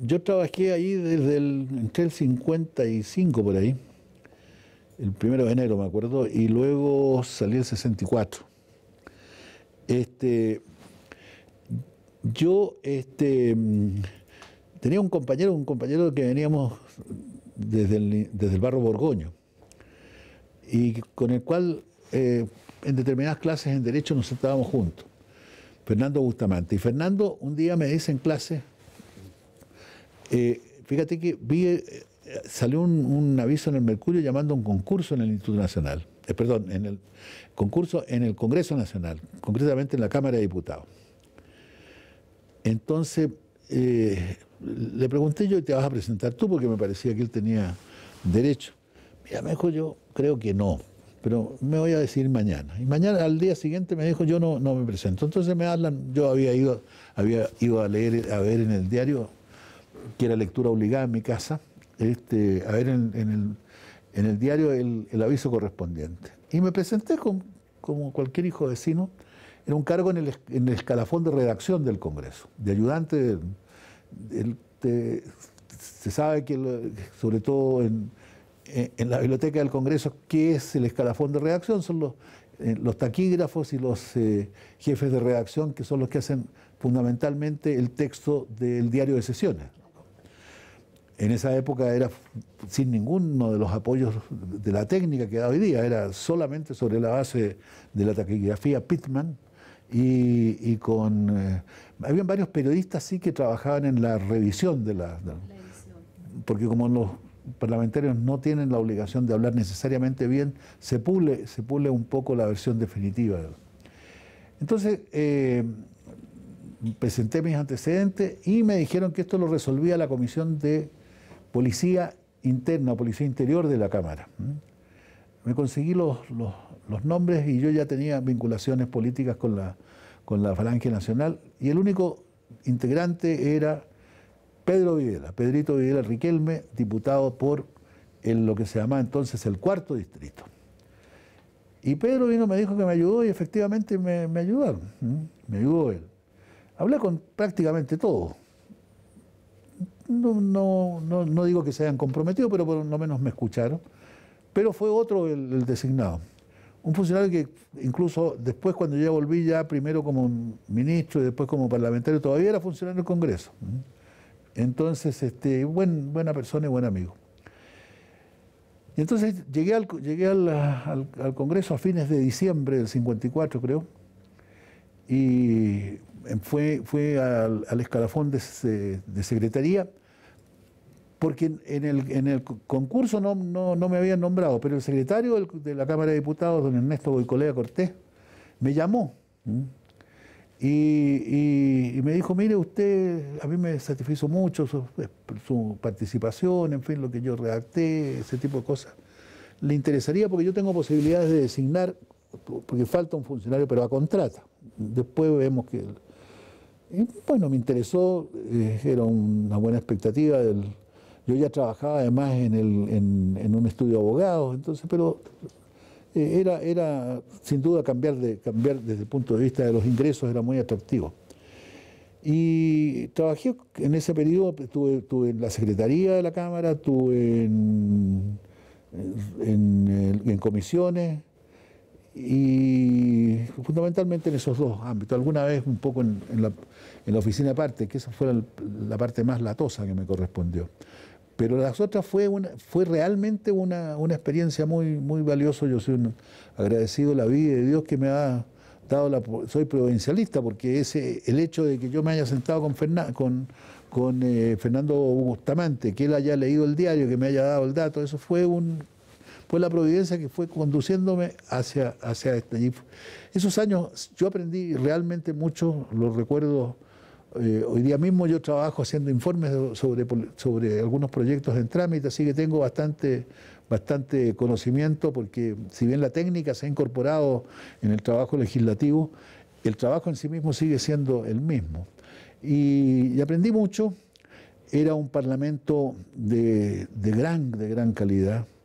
yo trabajé ahí desde el, el 55 por ahí, el primero de enero me acuerdo, y luego salí el 64. Este, yo este, mm, tenía un compañero, un compañero que veníamos desde el, desde el barro borgoño, y con el cual eh, en determinadas clases en Derecho nos sentábamos juntos, Fernando Bustamante. Y Fernando un día me dice en clase, eh, fíjate que vi, eh, salió un, aviso en el Mercurio llamando a un concurso en el Instituto Nacional, eh, perdón, en el concurso en el Congreso Nacional, concretamente en la Cámara de Diputados. Entonces le pregunté yo, ¿te vas a presentar tú? Porque me parecía que él tenía derecho. Mira, me dijo yo, creo que no, pero me voy a decir mañana. Y mañana, al día siguiente, me dijo, yo no, no me presento. Entonces me hablan, yo había ido, había ido a leer, a ver en el diario que era lectura obligada en mi casa, este, a ver en, el, diario el, aviso correspondiente. Y me presenté como cualquier hijo vecino en un cargo en el, escalafón de redacción del Congreso, de ayudante. se sabe que, sobre todo en, la biblioteca del Congreso, ¿qué es el escalafón de redacción? Son los, eh, taquígrafos y los eh, jefes de redacción que son los que hacen fundamentalmente el texto del diario de sesiones en esa época era sin ninguno de los apoyos de la técnica que da hoy día, era solamente sobre la base de la taquigrafía Pittman y, con... Eh, habían varios periodistas sí que trabajaban en la revisión de la... porque como los parlamentarios no tienen la obligación de hablar necesariamente bien, se pule, se pule un poco la versión definitiva. Entonces... Eh, presenté mis antecedentes y me dijeron que esto lo resolvía la Comisión de policía interna, policía interior de la Cámara. Me conseguí los, nombres y yo ya tenía vinculaciones políticas con la, con la Falange Nacional y el único integrante era Pedro Videla, Pedrito Videla Riquelme, diputado por lo que se llamaba entonces el cuarto distrito. Y Pedro vino, me dijo que me ayudó y efectivamente me, me ayudaron, me ayudó él. Hablé con prácticamente todo no, no, digo que se hayan comprometido, pero por lo menos me escucharon. Pero fue otro el, designado. Un funcionario que incluso después cuando ya volví ya primero como ministro y después como parlamentario, todavía era funcionario del Congreso. Entonces, este, buen, buena persona y buen amigo. Y entonces llegué, al, llegué al Congreso a fines de diciembre del 54, creo, y fue, fue al, escalafón de, secretaría, porque en el, concurso no, no, me habían nombrado, pero el secretario de la Cámara de Diputados, don Ernesto Boicolea Cortés, me llamó y, me dijo, mire usted, a mí me satisfizo mucho su, su participación, en fin, lo que yo redacté, ese tipo de cosas. Le interesaría porque yo tengo posibilidades de designar porque falta un funcionario, pero a contrata. Después vemos que bueno, me interesó, eh, era una buena expectativa. yo ya trabajaba además en, un estudio de abogados, entonces, pero eh, era, era sin duda cambiar, de, cambiar desde el punto de vista de los ingresos, era muy atractivo. Y trabajé en ese periodo, estuve, en la Secretaría de la Cámara, estuve en, en, en comisiones y fundamentalmente en esos dos ámbitos. Alguna vez un poco en, la, oficina aparte, que esa fue la, parte más latosa que me correspondió. Pero las otras fue, fue realmente una, una experiencia muy, muy valiosa. Yo soy un agradecido la vida de Dios que me ha dado la... Soy provincialista porque ese, el hecho de que yo me haya sentado con, con, con eh, Fernando Bustamante, que él haya leído el diario, que me haya dado el dato, eso fue un fue la providencia que fue conduciéndome hacia, hacia este. esos años yo aprendí realmente mucho, lo recuerdo. Eh, hoy día mismo yo trabajo haciendo informes sobre, algunos proyectos en trámite, así que tengo bastante, bastante conocimiento porque si bien la técnica se ha incorporado en el trabajo legislativo, el trabajo en sí mismo sigue siendo el mismo. Y, aprendí mucho, era un parlamento de, gran, de gran calidad